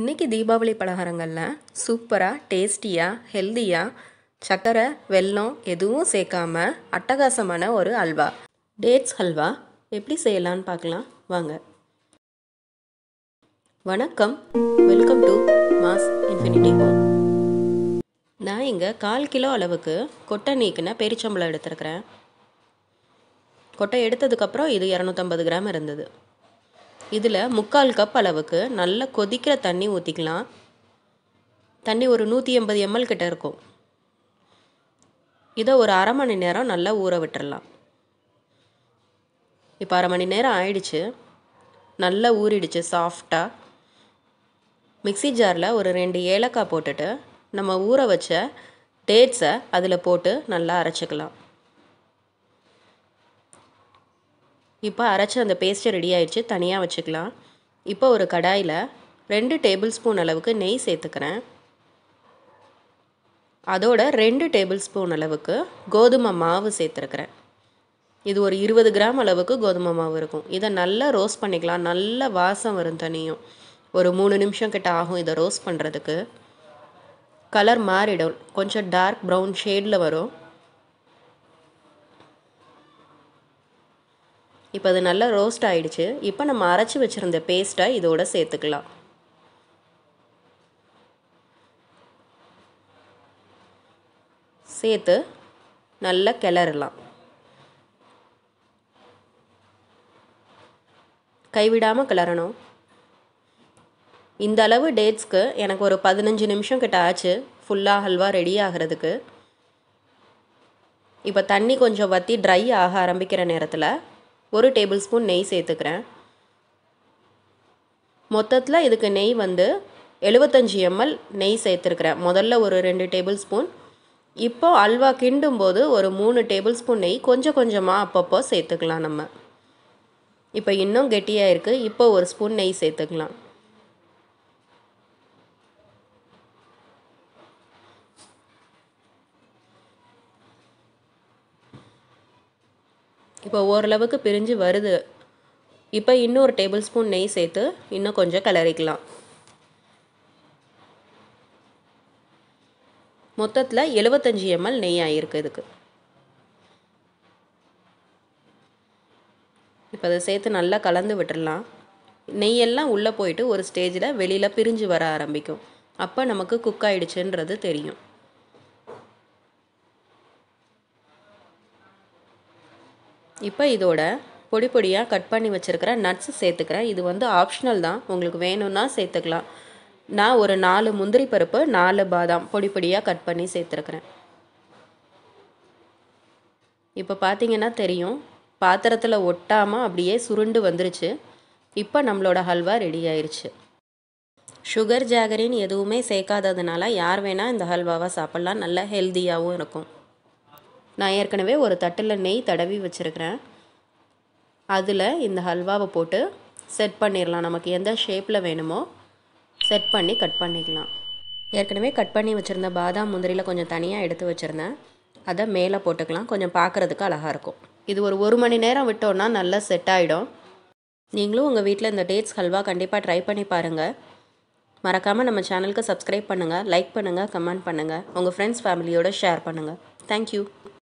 இன்றைக்கி தீபாவளி பலகாரங்களில் சூப்பராக டேஸ்டியாக ஹெல்த்தியாக சக்கரை வெல்லம் எதுவும் சேர்க்காம அட்டகாசமான ஒரு அல்வா டேட்ஸ் அல்வா எப்படி செய்யலான்னு பார்க்கலாம் வாங்க வணக்கம் welcome to mass infinity home நான் இங்கே கால் கிலோ அளவுக்கு கொட்டை நீக்கின பெரிச்சம்பளம் எடுத்துருக்கிறேன் கொட்டை எடுத்ததுக்கப்புறம் இது இரநூத்தம்பது கிராம் இருந்தது இதில் முக்கால் கப் அளவுக்கு நல்லா கொதிக்கிற தண்ணி ஊற்றிக்கலாம் தண்ணி ஒரு நூற்றி எண்பது எம்எல் கிட்ட இருக்கும் இதை ஒரு அரை மணி நேரம் நல்லா ஊற விட்டுறலாம் இப்போ அரை மணி நேரம் ஆயிடுச்சு நல்லா ஊறிடுச்சு சாஃப்டாக மிக்சி ஜாரில் ஒரு ரெண்டு ஏலக்காய் போட்டுட்டு நம்ம ஊற வச்ச டேட்ஸை அதில் போட்டு நல்லா அரைச்சிக்கலாம் இப்போ அரைச்சி அந்த பேஸ்ட்டை ரெடி ஆயிடுச்சு தனியாக வச்சுக்கலாம் இப்போ ஒரு கடாயில் ரெண்டு டேபிள் ஸ்பூன் அளவுக்கு நெய் சேர்த்துக்கிறேன் அதோட ரெண்டு டேபிள் ஸ்பூன் அளவுக்கு கோதுமை மாவு சேர்த்துருக்குறேன் இது ஒரு இருபது கிராம் அளவுக்கு கோதுமை மாவு இருக்கும் இதை நல்லா ரோஸ்ட் பண்ணிக்கலாம் நல்ல வாசம் வரும் தனியும் ஒரு மூணு நிமிஷம் கிட்ட ஆகும் இதை ரோஸ்ட் பண்ணுறதுக்கு கலர் மாறிடும் கொஞ்சம் டார்க் ப்ரௌன் ஷேடில் வரும் இப்போ அது நல்லா ரோஸ்ட் ஆகிடுச்சு இப்போ நம்ம அரைச்சி வச்சுருந்த பேஸ்ட்டை இதோட சேர்த்துக்கலாம் சேர்த்து நல்லா கிளறலாம் கைவிடாமல் கிளறணும் இந்த அளவு டேட்ஸ்க்கு எனக்கு ஒரு பதினஞ்சு நிமிஷம் கிட்ட ஆச்சு ஃபுல்லாக ஹல்வா ரெடி ஆகிறதுக்கு இப்போ தண்ணி கொஞ்சம் வற்றி ட்ரை ஆக ஆரம்பிக்கிற நேரத்தில் ஒரு டேபிள் ஸ்பூன் நெய் சேர்த்துக்கிறேன் மொத்தத்தில் இதுக்கு நெய் வந்து எழுபத்தஞ்சி எம்எல் நெய் சேர்த்துருக்குறேன் முதல்ல ஒரு ரெண்டு டேபிள் ஸ்பூன் இப்போது அல்வா கிண்டும் போது ஒரு மூணு டேபிள் ஸ்பூன் நெய் கொஞ்சம் கொஞ்சமாக அப்பப்போ சேர்த்துக்கலாம் நம்ம இப்போ இன்னும் கெட்டியாக இருக்குது இப்போ ஒரு ஸ்பூன் நெய் சேர்த்துக்கலாம் இப்போ ஓரளவுக்கு பிரிஞ்சு வருது இப்போ இன்னும் ஒரு டேபிள் ஸ்பூன் நெய் சேர்த்து இன்னும் கொஞ்சம் கிளறிக்கலாம் மொத்தத்தில் எழுபத்தஞ்சி எம்எல் நெய் ஆகிருக்கு இதுக்கு இப்போ அதை சேர்த்து நல்லா கலந்து விட்டுடலாம் நெய்யெல்லாம் உள்ளே போயிட்டு ஒரு ஸ்டேஜில் வெளியில் பிரிஞ்சு வர ஆரம்பிக்கும் அப்போ நமக்கு குக் ஆயிடுச்சுன்றது தெரியும் இப்போ இதோட பொடி பொடியாக கட் பண்ணி வச்சுருக்கிற நட்ஸு சேர்த்துக்கிறேன் இது வந்து ஆப்ஷனல் தான் உங்களுக்கு வேணும்னா சேர்த்துக்கலாம் நான் ஒரு நாலு முந்திரி பருப்பு நாலு பாதாம் பொடி பொடியாக கட் பண்ணி சேர்த்துருக்குறேன் இப்போ பார்த்தீங்கன்னா தெரியும் பாத்திரத்தில் ஒட்டாமல் அப்படியே சுருண்டு வந்துருச்சு இப்போ நம்மளோட ஹல்வா ரெடி ஆயிடுச்சு சுகர் ஜாகரின் எதுவுமே சேர்க்காததுனால யார் வேணால் இந்த ஹல்வாவை சாப்பிட்லாம் நல்லா ஹெல்த்தியாகவும் இருக்கும் நான் ஏற்கனவே ஒரு தட்டில் நெய் தடவி வச்சுருக்கிறேன் அதில் இந்த ஹல்வாவை போட்டு செட் பண்ணிடலாம் நமக்கு எந்த ஷேப்பில் வேணுமோ செட் பண்ணி கட் பண்ணிக்கலாம் ஏற்கனவே கட் பண்ணி வச்சுருந்த பாதாம் முந்திரியில் கொஞ்சம் தனியாக எடுத்து வச்சுருந்தேன் அதை மேலே போட்டுக்கலாம் கொஞ்சம் பார்க்குறதுக்கு அழகாக இருக்கும் இது ஒரு ஒரு மணி நேரம் விட்டோன்னா நல்லா செட் ஆகிடும் நீங்களும் உங்கள் வீட்டில் இந்த டேட்ஸ் ஹல்வா கண்டிப்பாக ட்ரை பண்ணி பாருங்கள் மறக்காமல் நம்ம சேனலுக்கு சப்ஸ்கிரைப் பண்ணுங்கள் லைக் பண்ணுங்கள் கமெண்ட் பண்ணுங்கள் உங்கள் ஃப்ரெண்ட்ஸ் ஃபேமிலியோடு ஷேர் பண்ணுங்கள் தேங்க்யூ